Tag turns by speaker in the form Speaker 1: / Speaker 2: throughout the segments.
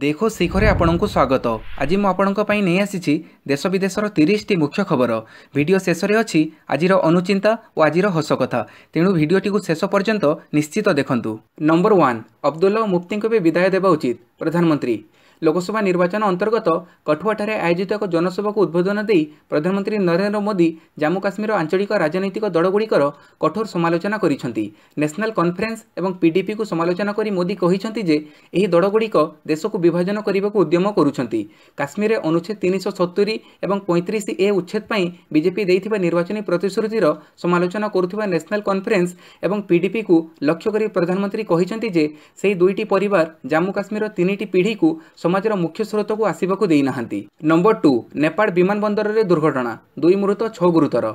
Speaker 1: ଦେଖୁ ଶିଖରେ ଆପଣଙ୍କୁ ସ୍ୱାଗତ ଆଜି ମୁଁ ଆପଣଙ୍କ ପାଇଁ ନେଇ ଆସିଛି ଦେଶ ବିଦେଶର ତିରିଶଟି ମୁଖ୍ୟ ଖବର ଭିଡ଼ିଓ ଶେଷରେ ଅଛି ଆଜିର ଅନୁଚିନ୍ତା ଓ ଆଜିର ହସକଥା ତେଣୁ ଭିଡ଼ିଓଟିକୁ ଶେଷ ପର୍ଯ୍ୟନ୍ତ ନିଶ୍ଚିତ ଦେଖନ୍ତୁ ନମ୍ବର ୱାନ୍ ଅବଦୁଲ୍ଲା ମୁଫ୍ତିଙ୍କୁ ବି ବିଦାୟ ଦେବା ଉଚିତ ପ୍ରଧାନମନ୍ତ୍ରୀ ଲୋକସଭା ନିର୍ବାଚନ ଅନ୍ତର୍ଗତ କଠୁଆଠାରେ ଆୟୋଜିତ ଏକ ଜନସଭାକୁ ଉଦ୍ବୋଧନ ଦେଇ ପ୍ରଧାନମନ୍ତ୍ରୀ ନରେନ୍ଦ୍ର ମୋଦି ଜାମ୍ମୁ କାଶ୍ମୀର ଆଞ୍ଚଳିକ ରାଜନୈତିକ ଦଳଗୁଡ଼ିକର କଠୋର ସମାଲୋଚନା କରିଛନ୍ତି ନ୍ୟାସନାଲ୍ କନଫରେନ୍ସ ଏବଂ ପିଡିପିକୁ ସମାଲୋଚନା କରି ମୋଦି କହିଛନ୍ତି ଯେ ଏହି ଦଳଗୁଡ଼ିକ ଦେଶକୁ ବିଭାଜନ କରିବାକୁ ଉଦ୍ୟମ କରୁଛନ୍ତି କାଶ୍ମୀରରେ ଅନୁଚ୍ଛେଦ ତିନିଶହ ସତୁରି ଏବଂ ପଇଁତିରିଶ ଏ ଉଚ୍ଛେଦ ପାଇଁ ବିଜେପି ଦେଇଥିବା ନିର୍ବାଚନୀ ପ୍ରତିଶ୍ରୁତିର ସମାଲୋଚନା କରୁଥିବା ନ୍ୟାସନାଲ୍ କନଫରେନ୍ସ ଏବଂ ପିଡିପିକୁ ଲକ୍ଷ୍ୟ କରି ପ୍ରଧାନମନ୍ତ୍ରୀ କହିଛନ୍ତି ଯେ ସେହି ଦୁଇଟି ପରିବାର ଜାମ୍ମୁ କାଶ୍ମୀରର ତିନିଟି ପିଢ଼ିକୁ ସମାଜର ମୁଖ୍ୟ ସ୍ରୋତକୁ ଆସିବାକୁ ଦେଇନାହାନ୍ତି ନମ୍ବର ଟୁ ନେପାଳ ବିମାନ ବନ୍ଦରରେ ଦୁର୍ଘଟଣା ଦୁଇ ମୃତ ଛଅ ଗୁରୁତର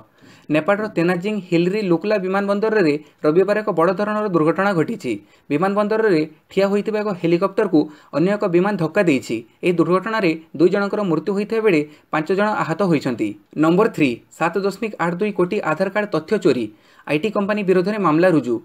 Speaker 1: ନେପାଳର ତେନାଜିଙ୍ଗ ହିଲ୍ରି ଲୁକ୍ଲା ବନ୍ଦରରେ ରବିବାର ଏକ ବଡ଼ ଧରଣର ଦୁର୍ଘଟଣା ଘଟିଛି ବିମାନ ବନ୍ଦରରେ ଠିଆ ହୋଇଥିବା ଏକ ହେଲିକପ୍ଟରକୁ ଅନ୍ୟ ଏକ ବିମାନ ଧକ୍କା ଦେଇଛି ଏହି ଦୁର୍ଘଟଣାରେ ଦୁଇ ଜଣଙ୍କର ମୃତ୍ୟୁ ହୋଇଥିବା ବେଳେ ପାଞ୍ଚ ଜଣ ଆହତ ହୋଇଛନ୍ତି ନମ୍ବର ଥ୍ରୀ ସାତ ଦଶମିକ ଆଠ ଦୁଇ କୋଟି ଆଧାର କାର୍ଡ଼ ତଥ୍ୟ ଚୋରି ଆଇଟି କମ୍ପାନୀ ବିରୋଧରେ ମାମଲା ରୁଜୁ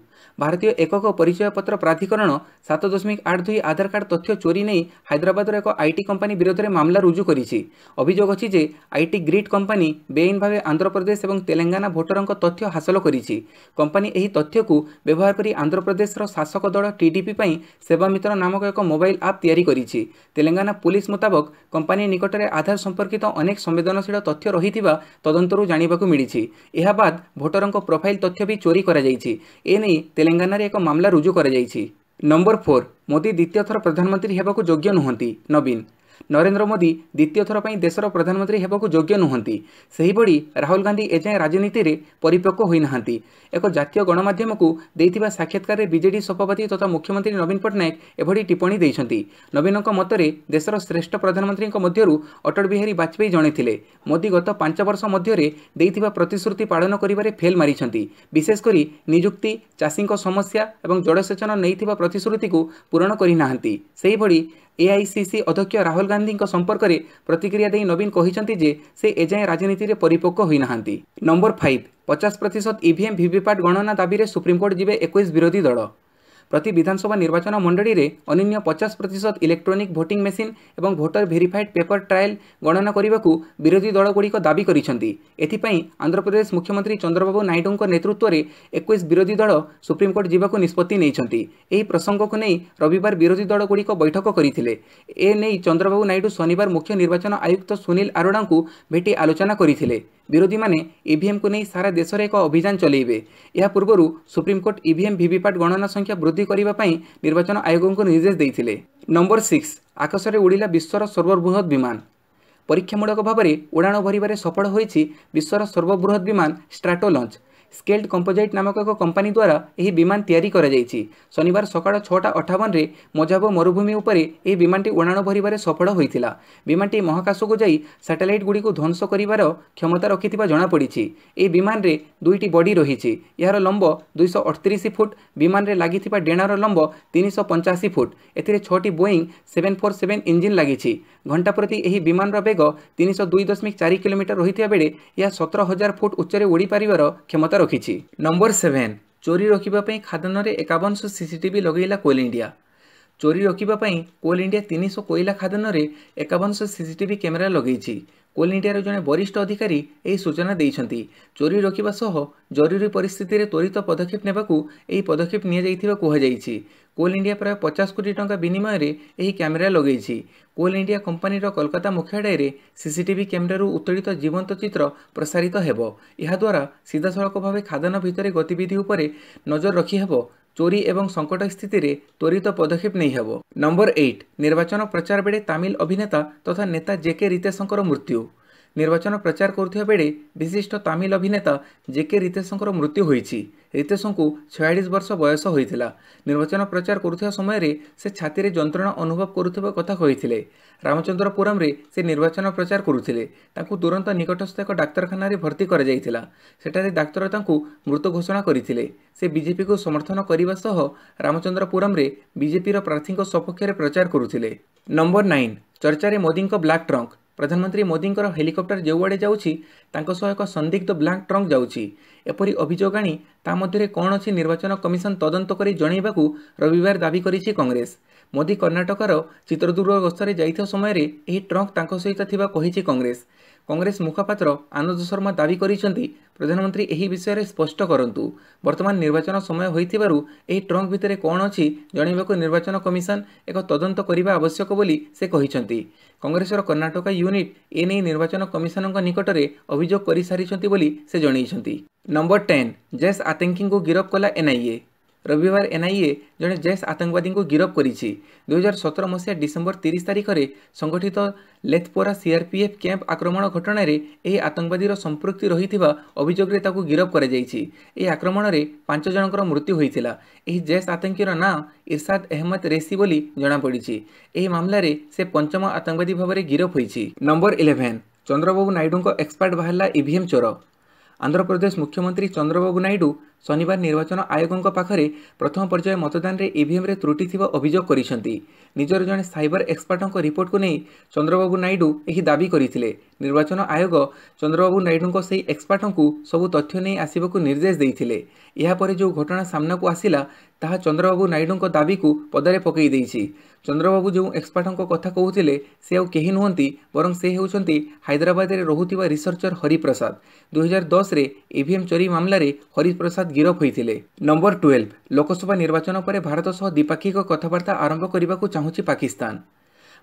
Speaker 1: ଭାରତୀୟ ଏକକ ପରିଚୟପତ୍ର ପ୍ରାଧିକରଣ ସାତ ଦଶମିକ ଆଠ ଦୁଇ ଆଧାର କାର୍ଡ଼ ତଥ୍ୟ ଚୋରି ନେଇ ହାଇଦ୍ରାବାଦର ଏକ ଆଇଟି କମ୍ପାନୀ ବିରୋଧରେ ମାମଲା ରୁଜୁ କରିଛି ଅଭିଯୋଗ ଅଛି ଯେ ଆଇଟି ଗ୍ରିଡ୍ କମ୍ପାନୀ ବେଆଇନ ଭାବେ ଆନ୍ଧ୍ରପ୍ରଦେଶ ଏବଂ ତେଲେଙ୍ଗାନା ଭୋଟରଙ୍କ ତଥ୍ୟ ହାସଲ କରିଛି କମ୍ପାନୀ ଏହି ତଥ୍ୟକୁ ବ୍ୟବହାର କରି ଆନ୍ଧ୍ରପ୍ରଦେଶର ଶାସକ ଦଳ ଟିଡିପି ପାଇଁ ସେବାମିତ୍ର ନାମକ ଏକ ମୋବାଇଲ ଆପ୍ ତିଆରି କରିଛି ତେଲେଙ୍ଗାନା ପୁଲିସ୍ ମୁତାବକ କମ୍ପାନୀ ନିକଟରେ ଆଧାର ସମ୍ପର୍କିତ ଅନେକ ସମ୍ବେଦନଶୀଳ ତଥ୍ୟ ରହିଥିବା ତଦନ୍ତରୁ ଜାଣିବାକୁ ମିଳିଛି ଏହା ବାଦ୍ ଭୋଟରଙ୍କ ପ୍ରୋଫାଇଲ୍ ତଥ୍ୟ ବି ଚୋରି କରାଯାଇଛି ଏନେଇ ତେଲେଙ୍ଗାନାରେ ଏକ ମାମଲା ରୁଜୁ କରାଯାଇଛି ନମ୍ବର ଫୋର୍ ମୋଦି ଦ୍ୱିତୀୟ ଥର ପ୍ରଧାନମନ୍ତ୍ରୀ ହେବାକୁ ଯୋଗ୍ୟ ନୁହନ୍ତି ନବୀନ ନରେନ୍ଦ୍ର ମୋଦି ଦ୍ୱିତୀୟ ଥର ପାଇଁ ଦେଶର ପ୍ରଧାନମନ୍ତ୍ରୀ ହେବାକୁ ଯୋଗ୍ୟ ନୁହନ୍ତି ସେହିଭଳି ରାହୁଲ ଗାନ୍ଧୀ ଏଯାଏଁ ରାଜନୀତିରେ ପରିପକ୍ୱ ହୋଇନାହାନ୍ତି ଏକ ଜାତୀୟ ଗଣମାଧ୍ୟମକୁ ଦେଇଥିବା ସାକ୍ଷାତକାରରେ ବିଜେଡି ସଭାପତି ତଥା ମୁଖ୍ୟମନ୍ତ୍ରୀ ନବୀନ ପଟ୍ଟନାୟକ ଏଭଳି ଟିପ୍ପଣୀ ଦେଇଛନ୍ତି ନବୀନଙ୍କ ମତରେ ଦେଶର ଶ୍ରେଷ୍ଠ ପ୍ରଧାନମନ୍ତ୍ରୀଙ୍କ ମଧ୍ୟରୁ ଅଟଳ ବିହାରୀ ବାଜପେୟୀ ଜଣେ ଥିଲେ ମୋଦି ଗତ ପାଞ୍ଚ ବର୍ଷ ମଧ୍ୟରେ ଦେଇଥିବା ପ୍ରତିଶ୍ରୁତି ପାଳନ କରିବାରେ ଫେଲ୍ ମାରିଛନ୍ତି ବିଶେଷ କରି ନିଯୁକ୍ତି ଚାଷୀଙ୍କ ସମସ୍ୟା ଏବଂ ଜଳସେଚନ ନେଇଥିବା ପ୍ରତିଶ୍ରୁତିକୁ ପୂରଣ କରିନାହାନ୍ତି ସେହିଭଳି ଏଆଇସିସି ଅଧ୍ୟକ୍ଷ ରାହୁଲ ଗାନ୍ଧୀଙ୍କ ସମ୍ପର୍କରେ ପ୍ରତିକ୍ରିୟା ଦେଇ ନବୀନ କହିଛନ୍ତି ଯେ ସେ ଏଯାଏଁ ରାଜନୀତିରେ ପରିପକ୍ ହୋଇନାହାନ୍ତି ନମ୍ବର ଫାଇଭ୍ ପଚାଶ ପ୍ରତିଶତ ଇଭିଏମ୍ ଭିଭିପାଟ୍ ଗଣନା ଦାବିରେ ସୁପ୍ରିମକୋର୍ଟ ଯିବେ ଏକୋଇଶ ବିରୋଧୀ ଦଳ ପ୍ରତି ବିଧାନସଭା ନିର୍ବାଚନ ମଣ୍ଡଳୀରେ ଅନ୍ୟ ପଚାଶ ପ୍ରତିଶତ ଇଲେକ୍ଟ୍ରୋନିକ୍ ଭୋଟିଂ ମେସିନ୍ ଏବଂ ଭୋଟର ଭେରିଫାଏଡ୍ ପେପର ଟ୍ରାଏଲ୍ ଗଣନା କରିବାକୁ ବିରୋଧୀ ଦଳଗୁଡ଼ିକ ଦାବି କରିଛନ୍ତି ଏଥିପାଇଁ ଆନ୍ଧ୍ରପ୍ରଦେଶ ମୁଖ୍ୟମନ୍ତ୍ରୀ ଚନ୍ଦ୍ରବାବୁ ନାଇଡୁଙ୍କ ନେତୃତ୍ୱରେ ଏକୋଇଶ ବିରୋଧୀ ଦଳ ସୁପ୍ରିମକୋର୍ଟ ଯିବାକୁ ନିଷ୍ପତ୍ତି ନେଇଛନ୍ତି ଏହି ପ୍ରସଙ୍ଗକୁ ନେଇ ରବିବାର ବିରୋଧୀ ଦଳଗୁଡ଼ିକ ବୈଠକ କରିଥିଲେ ଏ ନେଇ ଚନ୍ଦ୍ରବାବୁ ନାଇଡୁ ଶନିବାର ମୁଖ୍ୟ ନିର୍ବାଚନ ଆୟୁକ୍ତ ସୁନୀଲ ଆରୋଡ଼ାଙ୍କୁ ଭେଟି ଆଲୋଚନା କରିଥିଲେ ବିରୋଧୀମାନେ ଇଭିଏମ୍କୁ ନେଇ ସାରା ଦେଶରେ ଏକ ଅଭିଯାନ ଚଳାଇବେ ଏହା ପୂର୍ବରୁ ସୁପ୍ରିମକୋର୍ଟ ଇଭିଏମ୍ ଭିଭିପାଟ୍ ଗଣନା ସଂଖ୍ୟା ବୃଦ୍ଧି କରିବା ପାଇଁ ନିର୍ବାଚନ ଆୟୋଗଙ୍କୁ ନିର୍ଦ୍ଦେଶ ଦେଇଥିଲେ ନମ୍ବର ସିକ୍ସ ଆକାଶରେ ଉଡ଼ିଲା ବିଶ୍ୱର ସର୍ବବୃହତ ବିମାନ ପରୀକ୍ଷାମୂଳକ ଭାବରେ ଉଡ଼ାଣ ଭରିବାରେ ସଫଳ ହୋଇଛି ବିଶ୍ୱର ସର୍ବବୃହତ ବିମାନ ସ୍ଟ୍ରାଟୋ ଲଞ୍ଚ ସ୍କେଲ୍ଡ କମ୍ପୋଜାଇଟ୍ ନାମକ ଏକ କମ୍ପାନୀ ଦ୍ୱାରା ଏହି ବିମାନ ତିଆରି କରାଯାଇଛି ଶନିବାର ସକାଳ ଛଅଟା ଅଠାବନରେ ମଜାବ ମରୁଭୂମି ଉପରେ ଏହି ବିମାନଟି ଉଡ଼ାଣ ଭରିବାରେ ସଫଳ ହୋଇଥିଲା ବିମାନଟି ମହାକାଶକୁ ଯାଇ ସାଟେଲାଇଟ୍ଗୁଡ଼ିକୁ ଧ୍ୱଂସ କରିବାର କ୍ଷମତା ରଖିଥିବା ଜଣାପଡ଼ିଛି ଏହି ବିମାନରେ ଦୁଇଟି ବଡ଼ି ରହିଛି ଏହାର ଲମ୍ବ ଦୁଇଶହ ଅଠତିରିଶ ଫୁଟ ବିମାନରେ ଲାଗିଥିବା ଡେଣାର ଲମ୍ବ ତିନିଶହ ପଞ୍ଚାଅଶୀ ଫୁଟ ଏଥିରେ ଛଅଟି Boeing seven four seven engine ଲାଗିଛି ঘণ্টা প্রতি এই বিমানর বেগ তিনশো দুই দশমিক চারি কিলোমিটর রয়েছে বেড়ে ইয়া সতের হাজার ফুট উচ্চরে উড়িপার ক্ষমতা রক্ষিছি নম্বর সেভেন চোরি রোকিবা পাই খাদানরে একাবনশো সিসিটিভি লগাইলা কোল ইন্ডিয়া চোরি রোকিবা পাই কোল ইন্ডিয়া তিনশো কোইলা খাদানরে একাবনশো সিসিটিভি ক্যামেরা লগাইছি কোল ইন্ডিয়ার জনে বরিষ্ঠ অধিকারী এই সূচনা দিয়েছেন চোরি রোকিবা সহ জরুরি পরিস্থিতিরে ত্বরিত পদক্ষেপ নেওয়া এই পদক্ষেপ নিয়ে কুহযাইছি କୋଲ୍ ଇଣ୍ଡିଆ ପ୍ରାୟ ପଚାଶ କୋଟି ଟଙ୍କା ବିନିମୟରେ ଏହି କ୍ୟାମେରା ଲଗାଇଛି କୋଲ୍ ଇଣ୍ଡିଆ କମ୍ପାନୀର କଲକାତା ମୁଖ୍ୟାଳୟରେ ସିସିଟିଭି କ୍ୟାମେରାରୁ ଉତ୍ତୋଳିତ ଜୀବନ୍ତ ଚିତ୍ର ପ୍ରସାରିତ ହେବ ଏହାଦ୍ୱାରା ସିଧାସଳଖ ଭାବେ ଖାଦାନ ଭିତରେ ଗତିବିଧି ଉପରେ ନଜର ରଖିହେବ চোরি এবং সংকট স্থিতিরে ত্বরিত পদক্ষেপ নেই হব নম্বর এইট নির্বাচন প্রচার বেড়ে তামিল অভিনেতা তথা নেতা জে কে রিতেশঙ্কর মৃত্যু ନିର୍ବାଚନ ପ୍ରଚାର କରୁଥିବା ବେଳେ ବିଶିଷ୍ଟ ତାମିଲ ଅଭିନେତା ଜେକେ ରିତେଶଙ୍କର ମୃତ୍ୟୁ ହୋଇଛି ରିତେଶଙ୍କୁ ଛୟାଳିଶ ବର୍ଷ ବୟସ ହୋଇଥିଲା ନିର୍ବାଚନ ପ୍ରଚାର କରୁଥିବା ସମୟରେ ସେ ଛାତିରେ ଯନ୍ତ୍ରଣା ଅନୁଭବ କରୁଥିବା କଥା କହିଥିଲେ ରାମଚନ୍ଦ୍ରପୁରମରେ ସେ ନିର୍ବାଚନ ପ୍ରଚାର କରୁଥିଲେ ତାଙ୍କୁ ତୁରନ୍ତ ନିକଟସ୍ଥ ଏକ ଡାକ୍ତରଖାନାରେ ଭର୍ତ୍ତି କରାଯାଇଥିଲା ସେଠାରେ ଡାକ୍ତର ତାଙ୍କୁ ମୃତ ଘୋଷଣା କରିଥିଲେ ସେ ବିଜେପିକୁ ସମର୍ଥନ କରିବା ସହ ରାମଚନ୍ଦ୍ରପୁରମରେ ବିଜେପିର ପ୍ରାର୍ଥୀଙ୍କ ସପକ୍ଷରେ ପ୍ରଚାର କରୁଥିଲେ ନମ୍ବର ନାଇନ୍ ଚର୍ଚ୍ଚାରେ ମୋଦିଙ୍କ ବ୍ଲାକ୍ ଟ୍ରଙ୍କ ପ୍ରଧାନମନ୍ତ୍ରୀ ମୋଦିଙ୍କର ହେଲିକପ୍ଟର ଯେଉଁଆଡ଼େ ଯାଉଛି ତାଙ୍କ ସହ ଏକ ସନ୍ଦିଗ୍ଧ ବ୍ଲାଙ୍କ ଟ୍ରଙ୍କ ଯାଉଛି ଏପରି ଅଭିଯୋଗ ଆଣି ତା ମଧ୍ୟରେ କ'ଣ ଅଛି ନିର୍ବାଚନ କମିଶନ ତଦନ୍ତ କରି ଜଣାଇବାକୁ ରବିବାର ଦାବି କରିଛି କଂଗ୍ରେସ ମୋଦି କର୍ଣ୍ଣାଟକର ଚିତ୍ରଦୁର୍ଗ ଗସ୍ତରେ ଯାଇଥିବା ସମୟରେ ଏହି ଟ୍ରଙ୍କ ତାଙ୍କ ସହିତ ଥିବା କହିଛି କଂଗ୍ରେସ কংগ্রেস মুখপাত্র আনন্দ শর্মা দাবি করেছেন প্রধানমন্ত্রী এই বিষয়ে স্পষ্ট করতু বর্তমান নির্বাচন সময় হয়েছিল এই ট্রঙ্ক ভিতরে কণ অছি জনাইবাকু নির্বাচন কমিশন এক তদন্ত করা আবশ্যক বলে সে কংগ্রেসর কর্ণাটক ইউনিট এনে নির্বাচন কমিশন নিকটে অভিযোগ করে সারি বলে সে জনাইছেন নম্বর টেন জেস আতঙ্কি গিরফ কলা এনআইএ ରବିବାର ଏନ୍ଆଇଏ ଜଣେ ଜୈସ୍ ଆତଙ୍କବାଦୀଙ୍କୁ ଗିରଫ କରିଛି ଦୁଇହଜାର ସତର ମସିହା ଡିସେମ୍ବର ତିରିଶ ତାରିଖରେ ସଂଗଠିତ ଲେଥପୋରା ସିଆର୍ପିଏଫ୍ କ୍ୟାମ୍ପ ଆକ୍ରମଣ ଘଟଣାରେ ଏହି ଆତଙ୍କବାଦୀର ସମ୍ପୃକ୍ତି ରହିଥିବା ଅଭିଯୋଗରେ ତାକୁ ଗିରଫ କରାଯାଇଛି ଏହି ଆକ୍ରମଣରେ ପାଞ୍ଚ ଜଣଙ୍କର ମୃତ୍ୟୁ ହୋଇଥିଲା ଏହି ଜୈସ୍ ଆତଙ୍କୀର ନାଁ ଇର୍ସାଦ ଅହମ୍ମଦ ରେସି ବୋଲି ଜଣାପଡ଼ିଛି ଏହି ମାମଲାରେ ସେ ପଞ୍ଚମ ଆତଙ୍କବାଦୀ ଭାବରେ ଗିରଫ ହୋଇଛି ନମ୍ବର ଇଲେଭେନ୍ ଚନ୍ଦ୍ରବାବୁ ନାଇଡୁଙ୍କ ଏକ୍ସପାର୍ଟ ବାହାରିଲା ଇଭିଏମ୍ ଚୋର ଆନ୍ଧ୍ରପ୍ରଦେଶ ମୁଖ୍ୟମନ୍ତ୍ରୀ ଚନ୍ଦ୍ରବାବୁ ନାଇଡୁ ଶନିବାର ନିର୍ବାଚନ ଆୟୋଗଙ୍କ ପାଖରେ ପ୍ରଥମ ପର୍ଯ୍ୟାୟ ମତଦାନରେ ଇଭିଏମ୍ରେ ତ୍ରୁଟି ଥିବା ଅଭିଯୋଗ କରିଛନ୍ତି ନିଜର ଜଣେ ସାଇବର ଏକ୍ସପର୍ଟଙ୍କ ରିପୋର୍ଟକୁ ନେଇ ଚନ୍ଦ୍ରବାବୁ ନାଇଡୁ ଏହି ଦାବି କରିଥିଲେ ନିର୍ବାଚନ ଆୟୋଗ ଚନ୍ଦ୍ରବାବୁ ନାଇଡୁଙ୍କ ସେହି ଏକ୍ସପର୍ଟଙ୍କୁ ସବୁ ତଥ୍ୟ ନେଇ ଆସିବାକୁ ନିର୍ଦ୍ଦେଶ ଦେଇଥିଲେ ଏହାପରେ ଯେଉଁ ଘଟଣା ସାମ୍ନାକୁ ଆସିଲା ତାହା ଚନ୍ଦ୍ରବାବୁ ନାଇଡୁଙ୍କ ଦାବିକୁ ପଦାରେ ପକାଇ ଦେଇଛି ଚନ୍ଦ୍ରବାବୁ ଯେଉଁ ଏକ୍ସପର୍ଟଙ୍କ କଥା କହୁଥିଲେ ସେ ଆଉ କେହି ନୁହନ୍ତି ବରଂ ସେ ହେଉଛନ୍ତି ହାଇଦ୍ରାବାଦରେ ରହୁଥିବା ରିସର୍ଚର ହରିପ୍ରସାଦ ଦୁଇହଜାର ଦଶରେ ଇଭିଏମ୍ ଚୋରି ମାମଲାରେ ହରିପ୍ରସାଦ ଗିରଫ ହୋଇଥିଲେ ନମ୍ବର ଟୁଏଲ୍ଭ ଲୋକସଭା ନିର୍ବାଚନ ପରେ ଭାରତ ସହ ଦ୍ୱିପାକ୍ଷିକ କଥାବାର୍ତ୍ତା ଆରମ୍ଭ କରିବାକୁ ଚାହୁଁଛି ପାକିସ୍ତାନ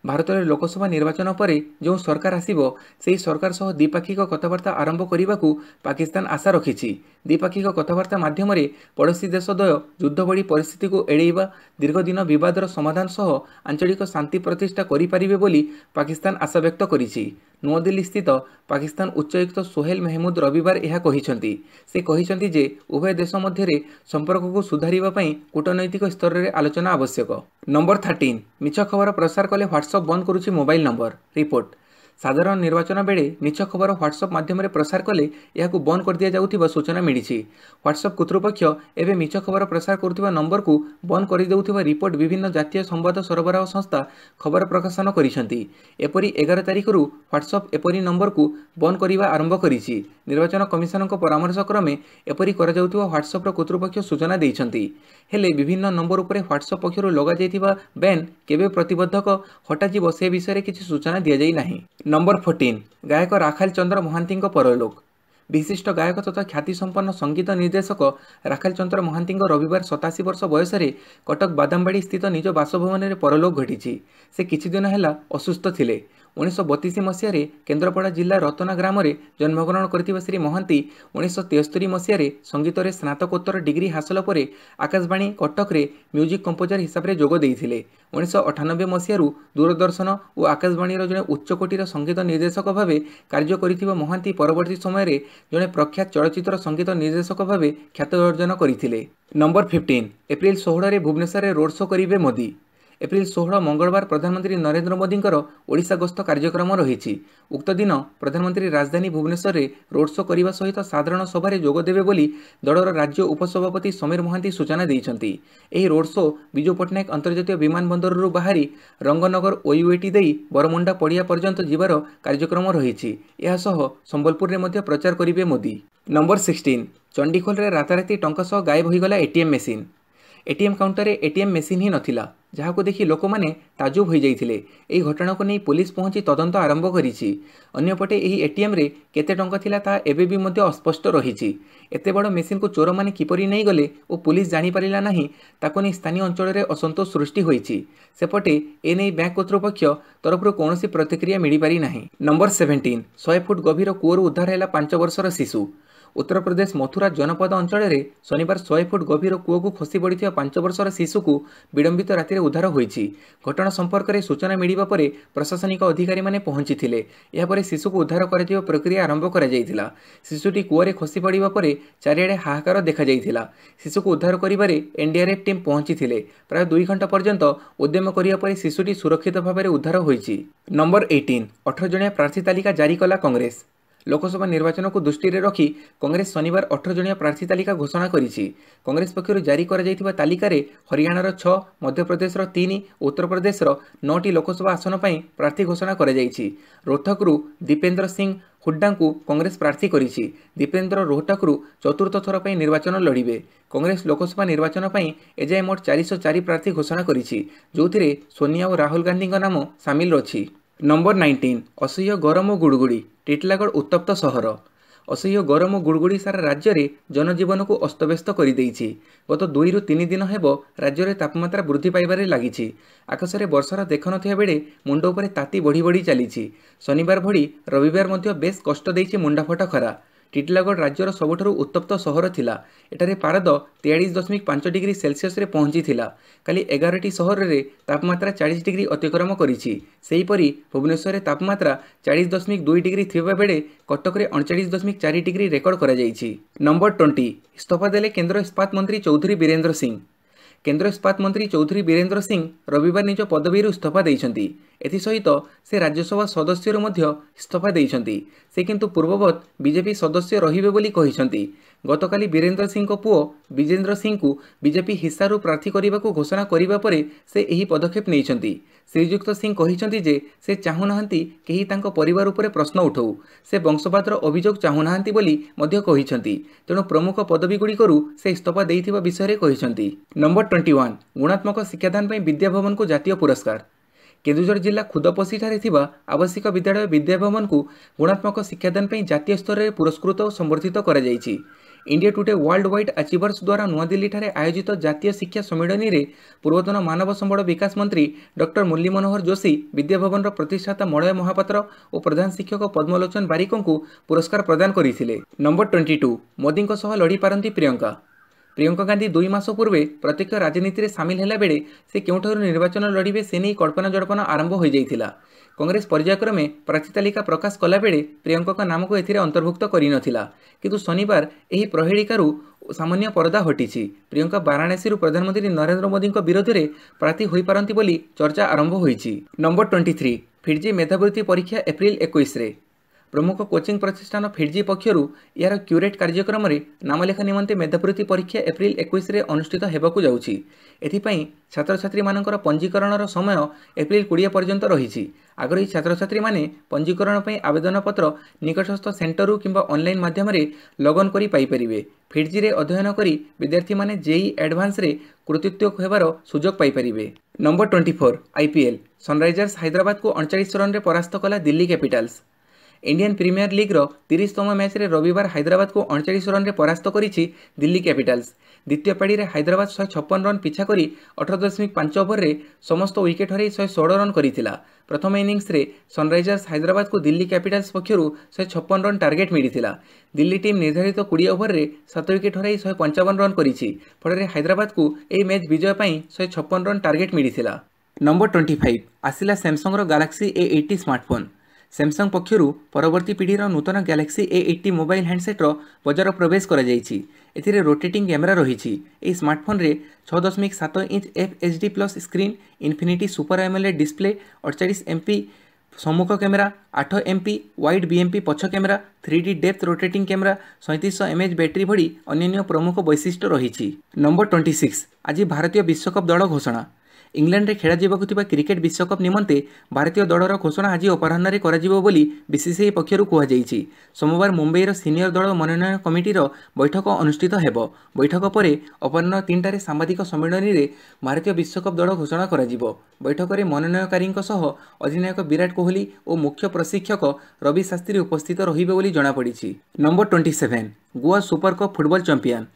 Speaker 1: ଭାରତରେ ଲୋକସଭା ନିର୍ବାଚନ ପରେ ଯେଉଁ ସରକାର ଆସିବ ସେହି ସରକାର ସହ ଦ୍ୱିପାକ୍ଷିକ କଥାବାର୍ତ୍ତା ଆରମ୍ଭ କରିବାକୁ ପାକିସ୍ତାନ ଆଶା ରଖିଛି ଦ୍ୱିପାକ୍ଷିକ କଥାବାର୍ତ୍ତା ମାଧ୍ୟମରେ ପଡ଼ୋଶୀ ଦେଶ ଦ୍ୱୟ ଯୁଦ୍ଧ ଭଳି ପରିସ୍ଥିତିକୁ ଏଡ଼େଇବା ଦୀର୍ଘଦିନ ବିବାଦର ସମାଧାନ ସହ ଆଞ୍ଚଳିକ ଶାନ୍ତି ପ୍ରତିଷ୍ଠା କରିପାରିବେ ବୋଲି ପାକିସ୍ତାନ ଆଶାବ୍ୟକ୍ତ କରିଛି ନୂଆଦିଲ୍ଲୀ ସ୍ଥିତ ପାକିସ୍ତାନ ଉଚ୍ଚାୟୁକ୍ତ ସୋହେଲ ମେହମୁଦ ରବିବାର ଏହା କହିଛନ୍ତି ସେ କହିଛନ୍ତି ଯେ ଉଭୟ ଦେଶ ମଧ୍ୟରେ ସମ୍ପର୍କକୁ ସୁଧାରିବା ପାଇଁ କୂଟନୈତିକ ସ୍ତରରେ ଆଲୋଚନା ଆବଶ୍ୟକ ନମ୍ବର ଥାର୍ଟିନ୍ ମିଛ ଖବର ପ୍ରସାର କଲେ ହ୍ୱାଟ୍ସଅପ୍ ବନ୍ଦ କରୁଛି ମୋବାଇଲ ନମ୍ବର ରିପୋର୍ଟ ସାଧାରଣ ନିର୍ବାଚନ ବେଳେ ମିଛ ଖବର ହ୍ୱାଟ୍ସଅପ୍ ମାଧ୍ୟମରେ ପ୍ରସାର କଲେ ଏହାକୁ ବନ୍ଦ କରିଦିଆଯାଉଥିବା ସୂଚନା ମିଳିଛି ହ୍ୱାଟ୍ସଅପ୍ କର୍ତ୍ତୃପକ୍ଷ ଏବେ ମିଛ ଖବର ପ୍ରସାର କରୁଥିବା ନମ୍ବରକୁ ବନ୍ଦ କରିଦେଉଥିବା ରିପୋର୍ଟ ବିଭିନ୍ନ ଜାତୀୟ ସମ୍ବାଦ ସରବରାହ ସଂସ୍ଥା ଖବର ପ୍ରକାଶନ କରିଛନ୍ତି ଏପରି ଏଗାର ତାରିଖରୁ ହ୍ୱାଟ୍ସଅପ୍ ଏପରି ନମ୍ବରକୁ ବନ୍ଦ କରିବା ଆରମ୍ଭ କରିଛି ନିର୍ବାଚନ କମିଶନଙ୍କ ପରାମର୍ଶ କ୍ରମେ ଏପରି କରାଯାଉଥିବା ହ୍ୱାଟ୍ସଅପ୍ର କର୍ତ୍ତୃପକ୍ଷ ସୂଚନା ଦେଇଛନ୍ତି ହେଲେ ବିଭିନ୍ନ ନମ୍ବର ଉପରେ ହ୍ୱାଟ୍ସଅପ୍ ପକ୍ଷରୁ ଲଗାଯାଇଥିବା ବ୍ୟାନ୍ କେବେ ପ୍ରତିବନ୍ଧକ ହଟାଯିବ ସେ ବିଷୟରେ କିଛି ସୂଚନା ଦିଆଯାଇ ନାହିଁ ନମ୍ବର ଫୋର୍ଟିନ୍ ଗାୟକ ରାଖାଲ ଚନ୍ଦ୍ର ମହାନ୍ତିଙ୍କ ପରଲୋକ ବିଶିଷ୍ଟ ଗାୟକ ତଥା ଖ୍ୟାତିସମ୍ପନ୍ନ ସଙ୍ଗୀତ ନିର୍ଦ୍ଦେଶକ ରାଖାଲ ଚନ୍ଦ୍ର ମହାନ୍ତିଙ୍କ ରବିବାର ସତାଅଶୀ ବର୍ଷ ବୟସରେ କଟକ ବାଦାମବାଡ଼ି ସ୍ଥିତ ନିଜ ବାସଭବନରେ ପରଲୋକ ଘଟିଛି ସେ କିଛିଦିନ ହେଲା ଅସୁସ୍ଥ ଥିଲେ ଉଣେଇଶହ ବତିଶ ମସିହାରେ କେନ୍ଦ୍ରପଡ଼ା ଜିଲ୍ଲା ରତନା ଗ୍ରାମରେ ଜନ୍ମଗ୍ରହଣ କରିଥିବା ଶ୍ରୀ ମହାନ୍ତି ଉଣେଇଶହ ତେସ୍ତରୀ ମସିହାରେ ସଙ୍ଗୀତରେ ସ୍ନାତକୋତ୍ତର ଡିଗ୍ରୀ ହାସଲ ପରେ ଆକାଶବାଣୀ କଟକରେ ମ୍ୟୁଜିକ୍ କମ୍ପୋଜର ହିସାବରେ ଯୋଗ ଦେଇଥିଲେ ଉଣେଇଶହ ଅଠାନବେ ମସିହାରୁ ଦୂରଦର୍ଶନ ଓ ଆକାଶବାଣୀର ଜଣେ ଉଚ୍ଚକୋଟୀର ସଙ୍ଗୀତ ନିର୍ଦ୍ଦେଶକ ଭାବେ କାର୍ଯ୍ୟ କରିଥିବା ମହାନ୍ତି ପରବର୍ତ୍ତୀ ସମୟରେ ଜଣେ ପ୍ରଖ୍ୟାତ ଚଳଚ୍ଚିତ୍ର ସଙ୍ଗୀତ ନିର୍ଦ୍ଦେଶକ ଭାବେ ଖ୍ୟାତ ଅର୍ଜନ କରିଥିଲେ ନମ୍ବର ଫିଫ୍ଟିନ୍ ଏପ୍ରିଲ ଷୋହଳରେ ଭୁବନେଶ୍ୱରରେ ରୋଡ୍ ଶୋ କରିବେ ମୋଦି ଏପ୍ରିଲ ଷୋହଳ ମଙ୍ଗଳବାର ପ୍ରଧାନମନ୍ତ୍ରୀ ନରେନ୍ଦ୍ର ମୋଦିଙ୍କର ଓଡ଼ିଶା ଗସ୍ତ କାର୍ଯ୍ୟକ୍ରମ ରହିଛି ଉକ୍ତ ଦିନ ପ୍ରଧାନମନ୍ତ୍ରୀ ରାଜଧାନୀ ଭୁବନେଶ୍ୱରରେ ରୋଡ୍ ଶୋ କରିବା ସହିତ ସାଧାରଣ ସଭାରେ ଯୋଗଦେବେ ବୋଲି ଦଳର ରାଜ୍ୟ ଉପସଭାପତି ସମୀର ମହାନ୍ତି ସୂଚନା ଦେଇଛନ୍ତି ଏହି ରୋଡ୍ ଶୋ ବିଜୁ ପଟ୍ଟନାୟକ ଅନ୍ତର୍ଜାତୀୟ ବିମାନ ବନ୍ଦରରୁ ବାହାରି ରଙ୍ଗନଗର ଓୟୁଏଟି ଦେଇ ବରମୁଣ୍ଡା ପଡ଼ିଆ ପର୍ଯ୍ୟନ୍ତ ଯିବାର କାର୍ଯ୍ୟକ୍ରମ ରହିଛି ଏହା ସହ ସମ୍ବଲପୁରରେ ମଧ୍ୟ ପ୍ରଚାର କରିବେ ମୋଦି ନମ୍ବର ସିକ୍ସଟିନ୍ ଚଣ୍ଡିଖୋଲରେ ରାତାରାତି ଟଙ୍କା ସହ ଗାଏବ ହୋଇଗଲା ଏଟିଏମ୍ ମେସିନ୍ ଏଟିଏମ୍ କାଉଣ୍ଟରରେ ଏଟିଏମ୍ ମେସିନ୍ ହିଁ ନଥିଲା ଯାହାକୁ ଦେଖି ଲୋକମାନେ ତାଜୁବ ହୋଇଯାଇଥିଲେ ଏହି ଘଟଣାକୁ ନେଇ ପୋଲିସ ପହଞ୍ଚି ତଦନ୍ତ ଆରମ୍ଭ କରିଛି ଅନ୍ୟପଟେ ଏହି ଏଟିଏମ୍ରେ କେତେ ଟଙ୍କା ଥିଲା ତାହା ଏବେ ବି ମଧ୍ୟ ଅସ୍ପଷ୍ଟ ରହିଛି ଏତେ ବଡ଼ ମେସିନ୍କୁ ଚୋରମାନେ କିପରି ନେଇଗଲେ ଓ ପୋଲିସ ଜାଣିପାରିଲା ନାହିଁ ତାକୁ ନେଇ ସ୍ଥାନୀୟ ଅଞ୍ଚଳରେ ଅସନ୍ତୋଷ ସୃଷ୍ଟି ହୋଇଛି ସେପଟେ ଏ ନେଇ ବ୍ୟାଙ୍କ କର୍ତ୍ତୃପକ୍ଷ ତରଫରୁ କୌଣସି ପ୍ରତିକ୍ରିୟା ମିଳିପାରି ନାହିଁ ନମ୍ବର ସେଭେଣ୍ଟିନ୍ ଶହେ ଫୁଟ ଗଭୀର କୂଅରୁ ଉଦ୍ଧାର ହେଲା ପାଞ୍ଚ ବର୍ଷର ଶିଶୁ ଉତ୍ତରପ୍ରଦେଶ ମଥୁରା ଜନପଦ ଅଞ୍ଚଳରେ ଶନିବାର ଶହେ ଫୁଟ ଗଭୀର କୂଅକୁ ଖସି ପଡ଼ିଥିବା ପାଞ୍ଚ ବର୍ଷର ଶିଶୁକୁ ବିଳମ୍ବିତ ରାତିରେ ଉଦ୍ଧାର ହୋଇଛି ଘଟଣା ସମ୍ପର୍କରେ ସୂଚନା ମିଳିବା ପରେ ପ୍ରଶାସନିକ ଅଧିକାରୀମାନେ ପହଞ୍ଚିଥିଲେ ଏହାପରେ ଶିଶୁକୁ ଉଦ୍ଧାର କରାଯିବା ପ୍ରକ୍ରିୟା ଆରମ୍ଭ କରାଯାଇଥିଲା ଶିଶୁଟି କୂଅରେ ଖସି ପଡ଼ିବା ପରେ ଚାରିଆଡ଼େ ହାହାକାର ଦେଖାଯାଇଥିଲା ଶିଶୁକୁ ଉଦ୍ଧାର କରିବାରେ ଏନ୍ଡିଆର୍ଏଫ୍ ଟିମ୍ ପହଞ୍ଚିଥିଲେ ପ୍ରାୟ ଦୁଇ ଘଣ୍ଟା ପର୍ଯ୍ୟନ୍ତ ଉଦ୍ୟମ କରିବା ପରେ ଶିଶୁଟି ସୁରକ୍ଷିତ ଭାବରେ ଉଦ୍ଧାର ହୋଇଛି ନମ୍ବର ଏଇଟିନ୍ ଅଠର ଜଣିଆ ପ୍ରାର୍ଥୀ ତାଲିକା ଜାରି କଲା କଂଗ୍ରେସ ଲୋକସଭା ନିର୍ବାଚନକୁ ଦୃଷ୍ଟିରେ ରଖି କଂଗ୍ରେସ ଶନିବାର ଅଠର ଜଣିଆ ପ୍ରାର୍ଥୀ ତାଲିକା ଘୋଷଣା କରିଛି କଂଗ୍ରେସ ପକ୍ଷରୁ ଜାରି କରାଯାଇଥିବା ତାଲିକାରେ ହରିୟାଣାର ଛଅ ମଧ୍ୟପ୍ରଦେଶର ତିନି ଉତ୍ତରପ୍ରଦେଶର ନଅଟି ଲୋକସଭା ଆସନ ପାଇଁ ପ୍ରାର୍ଥୀ ଘୋଷଣା କରାଯାଇଛି ରୋହତକରୁ ଦୀପେନ୍ଦ୍ର ସିଂ ହୁଡ୍ଡାଙ୍କୁ କଂଗ୍ରେସ ପ୍ରାର୍ଥୀ କରିଛି ଦୀପେନ୍ଦ୍ର ରୋହତକରୁ ଚତୁର୍ଥ ଥର ପାଇଁ ନିର୍ବାଚନ ଲଢ଼ିବେ କଂଗ୍ରେସ ଲୋକସଭା ନିର୍ବାଚନ ପାଇଁ ଏଯାଏ ମୋଟ ଚାରିଶହ ଚାରି ପ୍ରାର୍ଥୀ ଘୋଷଣା କରିଛି ଯେଉଁଥିରେ ସୋନିଆ ଓ ରାହୁଲ ଗାନ୍ଧୀଙ୍କ ନାମ ସାମିଲ ଅଛି নম্বর নাইনটিন অসহ্য গরম ও গুড়গুড়ি টিটলাগড় উত্তপ্ত সহর অসহ্য গরম ও গুড়গুড়ি সারা রাজ্যে জনজীবনকে অস্তব্যস্ত করে দিয়েছি গত দুইরু তিন দিন হব রাজ্যের তাপমাত্রা বৃদ্ধি পাইবার লাগিছি আকাশে বর্ষার দেখন বেড়ে মুন্ড উপরে তাতি বড়ি বড়ি চালিছি শনিবার ভড়ি রবিবার বেশ কষ্ট দিয়েছে মুন্ডাফটা খরা ଟିଟିଲାଗଡ଼ ରାଜ୍ୟର ସବୁଠାରୁ ଉତ୍ତପ୍ତ ସହର ଥିଲା ଏଠାରେ ପାରଦ ତେୟାଳିଶ ଦଶମିକ ପାଞ୍ଚ ଡିଗ୍ରୀ ସେଲସିୟସରେ ପହଞ୍ଚିଥିଲା କାଲି ଏଗାରଟି ସହରରେ ତାପମାତ୍ରା ଚାଳିଶ ଡିଗ୍ରୀ ଅତିକ୍ରମ କରିଛି ସେହିପରି ଭୁବନେଶ୍ୱରରେ ତାପମାତ୍ରା ଚାଳିଶ ଦଶମିକ ଦୁଇ ଡିଗ୍ରୀ ଥିବାବେଳେ କଟକରେ ଅଣଚାଳିଶ ଦଶମିକ ଚାରି ଡିଗ୍ରୀ ରେକର୍ଡ କରାଯାଇଛି ନମ୍ବର ଟ୍ୱେଣ୍ଟି ଇସ୍ତଫା ଦେଲେ କେନ୍ଦ୍ର ଇସ୍ପାତ ମନ୍ତ୍ରୀ ଚୌଧୁରୀ ବୀରେନ୍ଦ୍ର ସିଂ କେନ୍ଦ୍ର ଇସ୍ପାତ ମନ୍ତ୍ରୀ ଚୌଧୁରୀ ବୀରେନ୍ଦ୍ର ସିଂ ରବିବାର ନିଜ ପଦବୀରୁ ଇସ୍ତଫା ଦେଇଛନ୍ତି ଏଥିସହିତ ସେ ରାଜ୍ୟସଭା ସଦସ୍ୟରୁ ମଧ୍ୟ ଇସ୍ତଫା ଦେଇଛନ୍ତି ସେ କିନ୍ତୁ ପୂର୍ବବତ୍ ବିଜେପି ସଦସ୍ୟ ରହିବେ ବୋଲି କହିଛନ୍ତି ଗତକାଲି ବୀରେନ୍ଦ୍ର ସିଂଙ୍କ ପୁଅ ବିଜେନ୍ଦ୍ର ସିଂଙ୍କୁ ବିଜେପି ହିସାରୁ ପ୍ରାର୍ଥୀ କରିବାକୁ ଘୋଷଣା କରିବା ପରେ ସେ ଏହି ପଦକ୍ଷେପ ନେଇଛନ୍ତି ଶ୍ରୀଯୁକ୍ତ ସିଂ କହିଛନ୍ତି ଯେ ସେ ଚାହୁଁନାହାନ୍ତି କେହି ତାଙ୍କ ପରିବାର ଉପରେ ପ୍ରଶ୍ନ ଉଠାଉ ସେ ବଂଶବାଦର ଅଭିଯୋଗ ଚାହୁଁନାହାନ୍ତି ବୋଲି ମଧ୍ୟ କହିଛନ୍ତି ତେଣୁ ପ୍ରମୁଖ ପଦବୀଗୁଡ଼ିକରୁ ସେ ଇସ୍ତଫା ଦେଇଥିବା ବିଷୟରେ କହିଛନ୍ତି ନମ୍ବର ଟ୍ୱେଣ୍ଟି ୱାନ୍ ଗୁଣାତ୍ମକ ଶିକ୍ଷାଦାନ ପାଇଁ ବିଦ୍ୟାଭବନକୁ ଜାତୀୟ ପୁରସ୍କାର କେନ୍ଦୁଝର ଜିଲ୍ଲା ଖୁଦପସିଠାରେ ଥିବା ଆବଶ୍ୟକ ବିଦ୍ୟାଳୟ ବିଦ୍ୟାଭବନକୁ ଗୁଣାତ୍ମକ ଶିକ୍ଷାଦାନ ପାଇଁ ଜାତୀୟ ସ୍ତରରେ ପୁରସ୍କୃତ ଓ ସମ୍ବର୍ଦ୍ଧିତ କରାଯାଇଛି India Today world wide achievers ଦ୍ୱାରା ନୂଆଦିଲ୍ଲୀଠାରେ ଆୟୋଜିତ ଜାତୀୟ ଶିକ୍ଷା ସମ୍ମିଳନୀରେ ପୂର୍ବତନ ମାନବ ସମ୍ବଳ ବିକାଶ ମନ୍ତ୍ରୀ ଡକ୍ଟର ମୁରଲୀ ମନୋହର ଯୋଶୀ ବିଦ୍ୟାଭବନର ପ୍ରତିଷ୍ଠାତା ମଳୟ ମହାପାତ୍ର ଓ ପ୍ରଧାନ ଶିକ୍ଷକ ପଦ୍ମଲୋଚନ ବାରିକଙ୍କୁ ପୁରସ୍କାର ପ୍ରଦାନ କରିଥିଲେ ନମ୍ବର ଟ୍ୱେଣ୍ଟି ଟୁ ମୋଦିଙ୍କ ସହ ଲଢ଼ିପାରନ୍ତି ପ୍ରିୟଙ୍କା ପ୍ରିୟଙ୍କା ଗାନ୍ଧୀ ଦୁଇ ମାସ ପୂର୍ବେ ପ୍ରତ୍ୟକ୍ଷ ରାଜନୀତିରେ ସାମିଲ ହେଲାବେଳେ ସେ କେଉଁଠାରୁ ନିର୍ବାଚନ ଲଢ଼ିବେ ସେ ନେଇ କଳ୍ପନା ଜଳ୍ପନା ଆରମ୍ଭ ହୋଇଯାଇଥିଲା କଂଗ୍ରେସ ପର୍ଯ୍ୟାୟକ୍ରମେ ପ୍ରାର୍ଥୀ ତାଲିକା ପ୍ରକାଶ କଲାବେଳେ ପ୍ରିୟଙ୍କା ନାମକୁ ଏଥିରେ ଅନ୍ତର୍ଭୁକ୍ତ କରିନଥିଲା କିନ୍ତୁ ଶନିବାର ଏହି ପ୍ରହେଳିକାରୁ ସାମାନ୍ୟ ପରଦା ହଟିଛି ପ୍ରିୟଙ୍କା ବାରାଣାସୀରୁ ପ୍ରଧାନମନ୍ତ୍ରୀ ନରେନ୍ଦ୍ର ମୋଦିଙ୍କ ବିରୋଧରେ ପ୍ରାର୍ଥୀ ହୋଇପାରନ୍ତି ବୋଲି ଚର୍ଚ୍ଚା ଆରମ୍ଭ ହୋଇଛି ନମ୍ବର ଟ୍ୱେଣ୍ଟି ଥ୍ରୀ ଫିଡ଼ଜି ମେଧାବୃତ୍ତି ପରୀକ୍ଷା ଏପ୍ରିଲ ଏକୋଇଶରେ ପ୍ରମୁଖ କୋଚିଂ ପ୍ରତିଷ୍ଠାନ ଫିଡ୍ଜି ପକ୍ଷରୁ ଏହାର କ୍ୟୁରେଟ୍ କାର୍ଯ୍ୟକ୍ରମରେ ନାମଲେଖା ନିମନ୍ତେ ମେଧାବୃତ୍ତି ପରୀକ୍ଷା ଏପ୍ରିଲ ଏକୋଇଶରେ ଅନୁଷ୍ଠିତ ହେବାକୁ ଯାଉଛି ଏଥିପାଇଁ ଛାତ୍ରଛାତ୍ରୀମାନଙ୍କର ପଞ୍ଜୀକରଣର ସମୟ ଏପ୍ରିଲ କୋଡ଼ିଏ ପର୍ଯ୍ୟନ୍ତ ରହିଛି ଆଗ୍ରହୀ ଛାତ୍ରଛାତ୍ରୀମାନେ ପଞ୍ଜୀକରଣ ପାଇଁ ଆବେଦନପତ୍ର ନିକଟସ୍ଥ ସେଣ୍ଟରରୁ କିମ୍ବା ଅନ୍ଲାଇନ୍ ମାଧ୍ୟମରେ ଲଗନ୍ କରି ପାଇପାରିବେ ଫିଡ୍ଜିରେ ଅଧ୍ୟୟନ କରି ବିଦ୍ୟାର୍ଥୀମାନେ ଜେଇ ଆଡ଼ଭାନ୍ସରେ କୃତିତ୍ୱ ହେବାର ସୁଯୋଗ ପାଇପାରିବେ number twenty four IPL Sunrisers ହାଇଦ୍ରାବାଦକୁ ଅଣଚାଳିଶ ରନ୍ରେ ପରାସ୍ତ କଲା ଦିଲ୍ଲୀ କ୍ୟାପିଟାଲ୍ସ ইন্ডিয়ান প্রিমিয়ার লিগ্র তিরিশতম ম্যাচে রবিবার হায়দ্রাবাদ অণচাশ রন্রে পরাস্ত করেছে দিল্লি ক্যাপিটালস দ্বিতীয় পাড়ি হায়দ্রাবাদ শহে ছপন রন পিছা করে অঠর দশমিক পাঁচ ওভরের সমস্ত উইকেট হরাই শহে ষোল রন করেছিল প্রথম ইনিংসে সনরাইজর্স হায়দ্রাবাদ দিল্লি ক্যাপিটালস পক্ষ শহে ছপন রন টার্গেট মিছিল দিল্লি টিম নির্ধারিত কুড়ি ওভরের সাত উইকেট হরাই শহে পঞ্চাবন রন করেছে ফলে হায়দ্রাবাদ এই ম্যাচ বিজয় পাই শহে ছপন রন টার্গেট মিছিল নম্বর টোয়েন্টি ফাইভ আসিলা স্যামসংর Galaxy A eighty smartphone Samsung পক্ষর পরবর্তী পিঢ়ির নূতন গ্যালাক্সি এ এইটি মোবাইল হ্যান্ডসেট্র বজার প্রবেশ করাযাইছি এতে রোটেটিং ক্যামেরা রয়েছে এই স্মার্টফোনে ছ দশমিক সাত inch F HD plus screen infinity super AMOLED display অড়চাশ এমপি সম্মুখ ক্যামেরা আঠ এমপি ওয়াইড বিএমপি পছ camera three D depth rotating camera সৈঁত্রিশশো এমএচ ব্যাটেরি ভি অন্যান্য প্রমুখ বৈশিষ্ট্য রয়েছে নম্বর টোয়েন্টি সিক্স আজ ভারতীয় বিশ্বকপ দল ঘোষণা ଇଂଲଣ୍ଡରେ ଖେଳାଯିବାକୁ ଥିବା କ୍ରିକେଟ୍ ବିଶ୍ୱକପ୍ ନିମନ୍ତେ ଭାରତୀୟ ଦଳର ଘୋଷଣା ଆଜି ଅପରାହ୍ନରେ କରାଯିବ ବୋଲି ବିସିସିଆଇ ପକ୍ଷରୁ କୁହାଯାଇଛି ସୋମବାର ମୁମ୍ବାଇର ସିନିୟର ଦଳ ମନୋନୟନ କମିଟିର ବୈଠକ ଅନୁଷ୍ଠିତ ହେବ ବୈଠକ ପରେ ଅପରାହ୍ନ ତିନିଟାରେ ସାମ୍ବାଦିକ ସମ୍ମିଳନୀରେ ଭାରତୀୟ ବିଶ୍ୱକପ୍ ଦଳ ଘୋଷଣା କରାଯିବ ବୈଠକରେ ମନୋନୟନକାରୀଙ୍କ ସହ ଅଧିନାୟକ ବିରାଟ କୋହଲି ଓ ମୁଖ୍ୟ ପ୍ରଶିକ୍ଷକ ରବି ଶାସ୍ତ୍ରୀ ଉପସ୍ଥିତ ରହିବେ ବୋଲି ଜଣାପଡ଼ିଛି number twenty seven Goa super cup football champion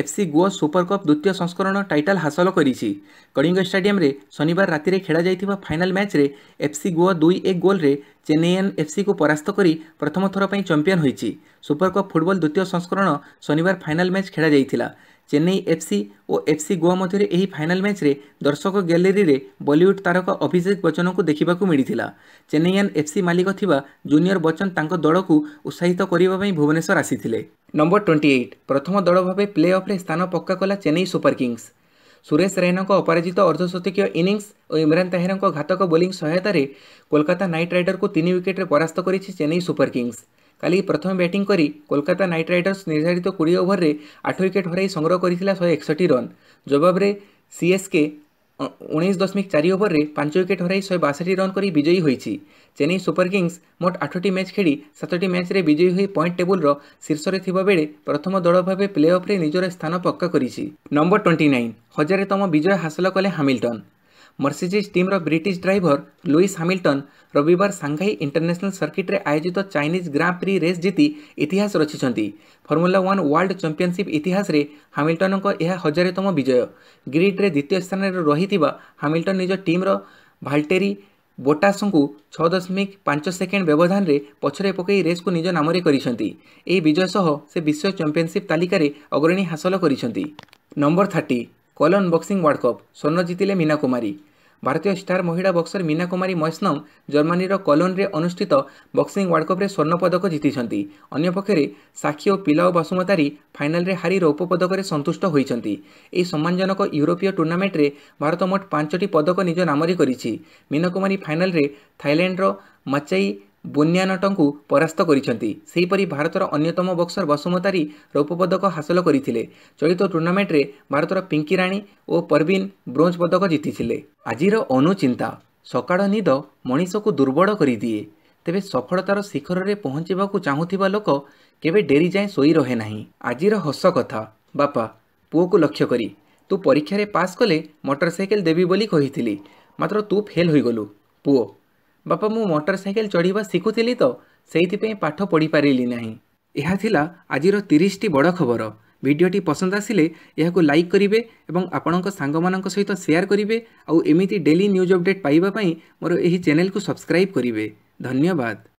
Speaker 1: FC Goa super cup দ্বিতীয় সংস্করণ টাইটল হাসল করেছে কলিঙ্গ স্টাডিয়ামে শনিবার রাতে খেলা যাই ফাইনাল ম্যাচে এফসি গোয়া দুই এক গোলরে চেন্নাইয়ান এফসি কু পরাস্ত করে প্রথম থর চ্যাম্পিয়ন হয়েছে সুপর কপ ফুটবল দ্বিতীয় সংস্করণ শনিবার ফাইনাল ম্যাচ খেলা যাই ଚେନ୍ନାଇ ଏଫ୍ସି ଓ ଏଫ୍ସି ଗୋଆ ମଧ୍ୟରେ ଏହି ଫାଇନାଲ୍ ମ୍ୟାଚ୍ରେ ଦର୍ଶକ ଗ୍ୟାଲେରୀରେ ବଲିଉଡ୍ ତାରକା ଅଭିଷେକ ବଚ୍ଚନଙ୍କୁ ଦେଖିବାକୁ ମିଳିଥିଲା ଚେନ୍ନାଇଆନ୍ ଏଫ୍ସି ମାଲିକ ଥିବା ଜୁନିୟର ବଚ୍ଚନ ତାଙ୍କ ଦଳକୁ ଉତ୍ସାହିତ କରିବା ପାଇଁ ଭୁବନେଶ୍ୱର ଆସିଥିଲେ ନମ୍ବର ଟ୍ୱେଣ୍ଟି ଏଇଟ୍ ପ୍ରଥମ ଦଳ ଭାବେ ପ୍ଲେ ଅଫ୍ରେ ସ୍ଥାନ ପକ୍କା କଲା ଚେନ୍ନାଇ ସୁପର କିଙ୍ଗସ୍ ସୁରେଶ ରୈନାଙ୍କ ଅପରାଜିତ ଅର୍ଦ୍ଧଶତକୀୟ ଇନିଂସ୍ ଓ ଇମ୍ରାନ ତାହିରଙ୍କ ଘାତକ ବୋଲିଂ ସହାୟତାରେ କୋଲକାତା ନାଇଟ୍ ରାଇଡର୍କୁ ତିନି ୱିକେଟ୍ରେ ପରାସ୍ତ କରିଛି ଚେନ୍ନାଇ ସୁପର କିଙ୍ଗସ୍ কালি প্রথমে ব্যাটিং করে কলকাতা নাইট রাইডর্স নির্ধারিত কোড়িয়ে ওভরে আট উইকেট হরাই সংগ্রহ করেছিল শহে একষট্টি রন জবাবরে সিএসকে ଉଣେଇଶ ଦଶମିକ ଚାରି ଓଭରରେ ପାଞ୍ଚ ୱିକେଟ୍ ହରାଇ ଶହେ ବାଷଠି ରନ୍ କରି ବିଜୟୀ ହୋଇଛି ଚେନ୍ନାଇ ସୁପର କିଙ୍ଗସ୍ ମୋଟ ଆଠଟି ମ୍ୟାଚ୍ ଖେଳି ସାତଟି ମ୍ୟାଚ୍ରେ ବିଜୟୀ ହୋଇ ପଏଣ୍ଟ ଟେବୁଲ୍ର ଶୀର୍ଷରେ ଥିବାବେଳେ ପ୍ରଥମ ଦଳ ଭାବେ ପ୍ଲେ ଅଫ୍ରେ ନିଜର ସ୍ଥାନ ପକ୍କା କରିଛି ନମ୍ବର ଟ୍ୱେଣ୍ଟି ନାଇନ୍ ହଜାରେତମ ବିଜୟ ହାସଲ କଲେ ହାମିଲ୍ଟନ୍ ମର୍ସିଡିଜ୍ ଟିମ୍ର ବ୍ରିଟିଶ୍ ଡ୍ରାଇଭର ଲୁଇସ୍ ହାମିଲ୍ଟନ୍ ରବିବାର ସାଙ୍ଘାଇ ଇଣ୍ଟରନ୍ୟାସନାଲ୍ ସର୍କିଟ୍ରେ ଆୟୋଜିତ ଚାଇନିଜ୍ ଗ୍ରାଁ ପ୍ରି ରେସ୍ ଜିତି ଇତିହାସ ରଚିଛନ୍ତି ଫର୍ମୁଲା ୱାନ୍ ୱାର୍ଲଡ ଚାମ୍ପିଅନସିପ୍ ଇତିହାସରେ ହାମିଲ୍ଟନ୍ଙ୍କ ଏହା ହଜାରେତମ ବିଜୟ ଗ୍ରିଡ୍ରେ ଦ୍ୱିତୀୟ ସ୍ଥାନରେ ରହିଥିବା ହାମିଲ୍ଟନ୍ ନିଜ ଟିମ୍ର ଭାଲ୍ଟେରି ବୋଟାସଙ୍କୁ ଛଅ ଦଶମିକ ପାଞ୍ଚ ସେକେଣ୍ଡ ବ୍ୟବଧାନରେ ପଛରେ ପକାଇ ରେସ୍କୁ ନିଜ ନାମରେ କରିଛନ୍ତି ଏହି ବିଜୟ ସହ ସେ ବିଶ୍ୱ ଚାମ୍ପିଅନସିପ୍ ତାଲିକାରେ ଅଗ୍ରଣୀ ହାସଲ କରିଛନ୍ତି ନମ୍ବର ଥାର୍ଟି কলন বক্সিং ওয়ার্ল্ড কপ স্বর্ণ জিতিলে মীনা কুমারী ଭାରତୀୟ ଷ୍ଟାର ମହିଳା ବକ୍ସର ମୀନା କୁମାରୀ ମୈଷ୍ଣବ ଜର୍ମାନୀର କଲୋନ୍ରେ ଅନୁଷ୍ଠିତ ବକ୍ସିଂ ୱାର୍ଲ୍ଡ କପ୍ରେ ସ୍ୱର୍ଣ୍ଣ ପଦକ ଜିତିଛନ୍ତି ଅନ୍ୟପକ୍ଷରେ ସାକ୍ଷୀ ଓ ପିଲା ଓ ବସୁମତାରୀ ଫାଇନାଲ୍ରେ ହାରି ରୌପ୍ୟ ପଦକରେ ସନ୍ତୁଷ୍ଟ ହୋଇଛନ୍ତି ଏହି ସମ୍ମାନଜନକ ୟୁରୋପୀୟ ଟୁର୍ଣ୍ଣାମେଣ୍ଟରେ ଭାରତ ମୋଟ ପାଞ୍ଚଟି ପଦକ ନିଜ ନାମରେ କରିଛି ମୀନା କୁମାରୀ ଫାଇନାଲ୍ରେ ଥାଇଲାଣ୍ଡର ମାଚାଇ ବୁନ୍ୟାନଟଙ୍କୁ ପରାସ୍ତ କରିଛନ୍ତି ସେହିପରି ଭାରତର ଅନ୍ୟତମ ବକ୍ସର ବସୁମତାରୀ ରୌପ୍ୟପଦକ ହାସଲ କରିଥିଲେ ଚଳିତ ଟୁର୍ଣ୍ଣାମେଣ୍ଟରେ ଭାରତର ପିଙ୍କି ରାଣୀ ଓ ପରବିନ୍ ବ୍ରୋଞ୍ଜ ପଦକ ଜିତିଥିଲେ ଆଜିର ଅନୁଚିନ୍ତା ସକାଳ ନିଦ ମଣିଷକୁ ଦୁର୍ବଳ କରିଦିଏ ତେବେ ସଫଳତାର ଶିଖରରେ ପହଞ୍ଚିବାକୁ ଚାହୁଁଥିବା ଲୋକ କେବେ ଡେରି ଯାଏଁ ଶୋଇ ରହେ ନାହିଁ ଆଜିର ହସ କଥା ବାପା ପୁଅକୁ ଲକ୍ଷ୍ୟ କରି ତୁ ପରୀକ୍ଷାରେ ପାସ୍ କଲେ ମୋଟରସାଇକେଲ ଦେବି ବୋଲି କହିଥିଲି ମାତ୍ର ତୁ ଫେଲ୍ ହୋଇଗଲୁ ପୁଅ ବାପା ମୁଁ ମୋଟରସାଇକେଲ ଚଢ଼ିବା ଶିଖୁଥିଲି ତ ସେଇଥିପାଇଁ ପାଠ ପଢ଼ିପାରିଲି ନାହିଁ ଏହା ଥିଲା ଆଜିର ତିରିଶଟି ବଡ଼ ଖବର ଭିଡ଼ିଓଟି ପସନ୍ଦ ଆସିଲେ ଏହାକୁ ଲାଇକ୍ କରିବେ ଏବଂ ଆପଣଙ୍କ ସାଙ୍ଗମାନଙ୍କ ସହିତ ସେୟାର କରିବେ ଆଉ ଏମିତି ଡେଲି ନ୍ୟୁଜ୍ ଅପଡ଼େଟ୍ ପାଇବା ପାଇଁ ମୋର ଏହି ଚ୍ୟାନେଲ୍କୁ ସବସ୍କ୍ରାଇବ୍ କରିବେ ଧନ୍ୟବାଦ